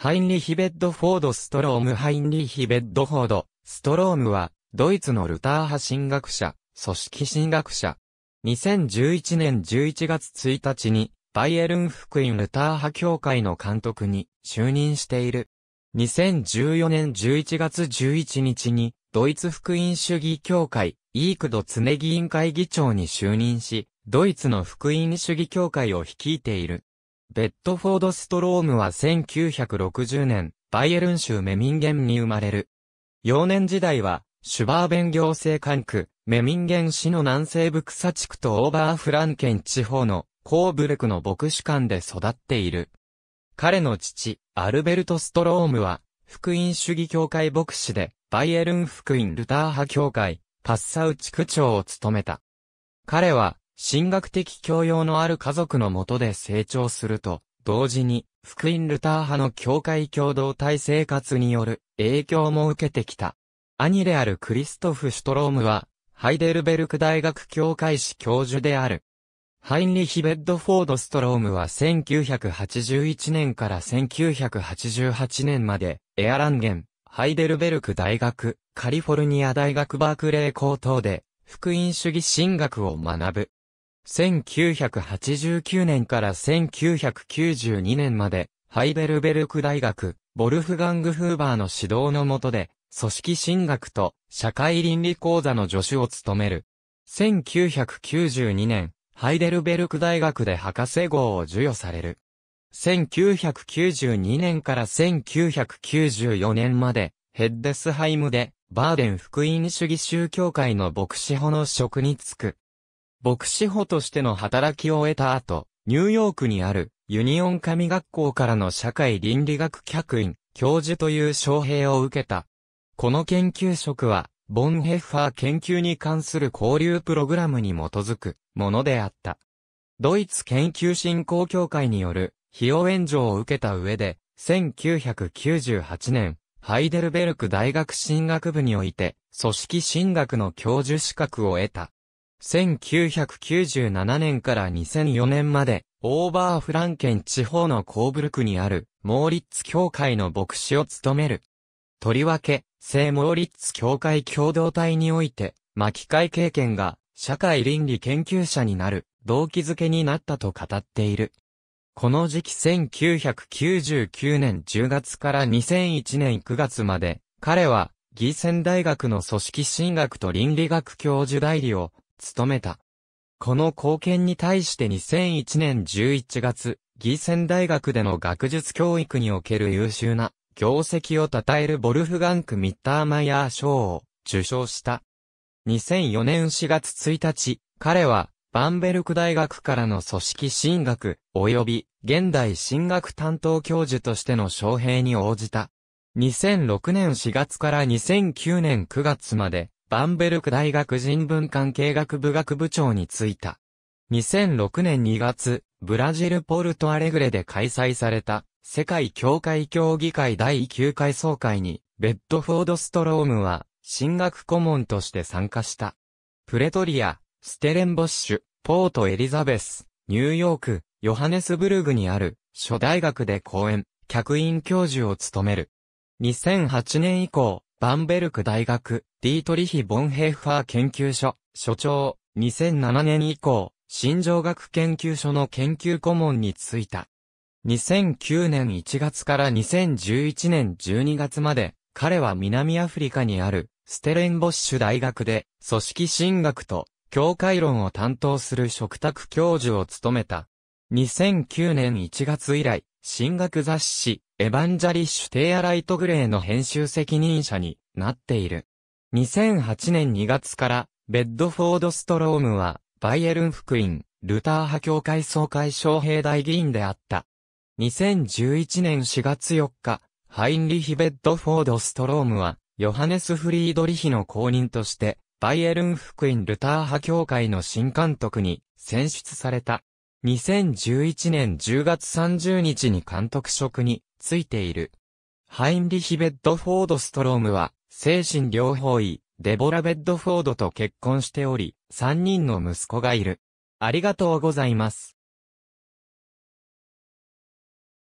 ハインリヒ・ベッドフォード・ストロームハインリヒ・ベッドフォード、ストロームは、ドイツのルター派神学者、組織神学者。2011年11月1日に、バイエルン福音ルター派協会の監督に就任している。2014年11月11日に、ドイツ福音主義協会、イークドツネ議員会議長に就任し、ドイツの福音主義協会を率いている。ベッドフォード・ストロームは1960年、バイエルン州メミンゲンに生まれる。幼年時代は、シュバーベン行政管区、メミンゲン市の南西部草地区とオーバーフランケン地方のコーブルクの牧師館で育っている。彼の父、アルベルト・ストロームは、福音主義教会牧師で、バイエルン福音ルター派教会、パッサウ地区長を務めた。彼は、神学的教養のある家族の下で成長すると、同時に、福音ルター派の教会共同体生活による影響も受けてきた。兄であるクリストフ・シュトロームは、ハイデルベルク大学教会史教授である。ハインリヒ・ベッドフォード・ストロームは1981年から1988年まで、エアランゲン、ハイデルベルク大学、カリフォルニア大学バークレー高等で、福音主義神学を学ぶ。1989年から1992年まで、ハイデルベルク大学、ボルフガング・フーバーの指導の下で、組織進学と社会倫理講座の助手を務める。1992年、ハイデルベルク大学で博士号を授与される。1992年から1994年まで、ヘッデスハイムで、バーデン福音主義宗教会の牧師補の職に就く。牧師補としての働きを得た後、ニューヨークにあるユニオン神学校からの社会倫理学客員、教授という招聘を受けた。この研究職は、ボンヘッファー研究に関する交流プログラムに基づくものであった。ドイツ研究振興協会による費用援助を受けた上で、1998年、ハイデルベルク大学進学部において、組織進学の教授資格を得た。1997年から2004年まで、オーバーフランケン地方のコーブルクにある、モーリッツ協会の牧師を務める。とりわけ、聖モーリッツ協会共同体において、巻き会経験が、社会倫理研究者になる、動機づけになったと語っている。この時期1999年10月から2001年9月まで、彼は、ギーセン大学の組織進学と倫理学教授代理を務めた。この貢献に対して2001年11月、ギーセン大学での学術教育における優秀な業績を称えるボルフガンク・ミッターマイヤー賞を受賞した。2004年4月1日、彼はバンベルク大学からの組織進学及び現代進学担当教授としての招聘に応じた。2006年4月から2009年9月までバンベルク大学人文関係学部学部長に就いた。2006年2月、ブラジルポルトアレグレで開催された、世界協会協議会第9回総会に、ベッドフォードストロームは、進学顧問として参加した。プレトリア、ステレンボッシュ、ポートエリザベス、ニューヨーク、ヨハネスブルグにある、諸大学で講演、客員教授を務める。2008年以降、バンベルク大学、ディートリヒ・ボンヘッファー研究所、所長、2007年以降、心情学研究所の研究顧問に就いた。2009年1月から2011年12月まで、彼は南アフリカにある、ステレンボッシュ大学で、組織進学と、教会論を担当する嘱託教授を務めた。2009年1月以来、進学雑誌、エヴァンジャリッシュ・テイア・ライト・グレーの編集責任者になっている。2008年2月から、ベッドフォード・ストロームは、バイエルン福音、ルター派教会総会招聘大議員であった。2011年4月4日、ハインリヒ・ベッドフォード・ストロームは、ヨハネス・フリードリヒの公認として、バイエルン福音ルター派教会の新監督に選出された。2011年10月30日に監督職についている。ハインリヒ・ベッドフォード・ストロームは、精神療法医、デボラ・ベッドフォードと結婚しており、3人の息子がいる。ありがとうございます。